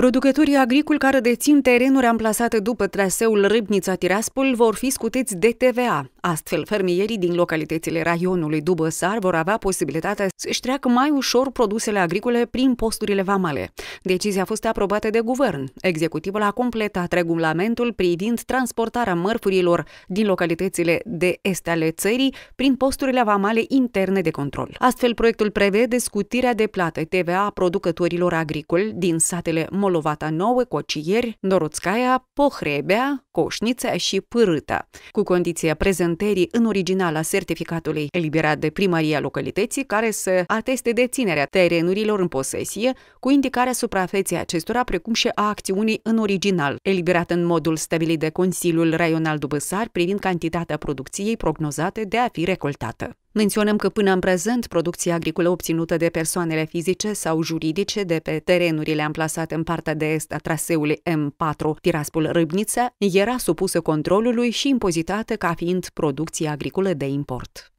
Producătorii agricoli care dețin terenuri amplasate după traseul Râbnița-Tiraspol vor fi scutiți de TVA. Astfel, fermierii din localitățile raionului Dubăsar vor avea posibilitatea să-și treacă mai ușor produsele agricole prin posturile vamale. Decizia a fost aprobată de guvern. Executivul a completat regulamentul privind transportarea mărfurilor din localitățile de est ale țării prin posturile vamale interne de control. Astfel, proiectul prevede scutirea de plată TVA a producătorilor agricoli din satele Molovata-Nouă, Cocieri, Doruțcaia, Pohrebea, Coșnița și Pârâta, cu condiția prezentării în original a certificatului eliberat de primăria localității care să ateste deținerea terenurilor în posesie cu indicarea suprafeței acestora precum și a acțiunii în original, eliberat în modul stabilit de Consiliul Raional Dubăsar privind cantitatea producției prognozate de a fi recoltată. Menționăm că până în prezent, producția agricolă obținută de persoanele fizice sau juridice de pe terenurile amplasate în partea de est a traseului M4 Tiraspol Râbnița era supusă controlului și impozitată ca fiind producție agricolă de import.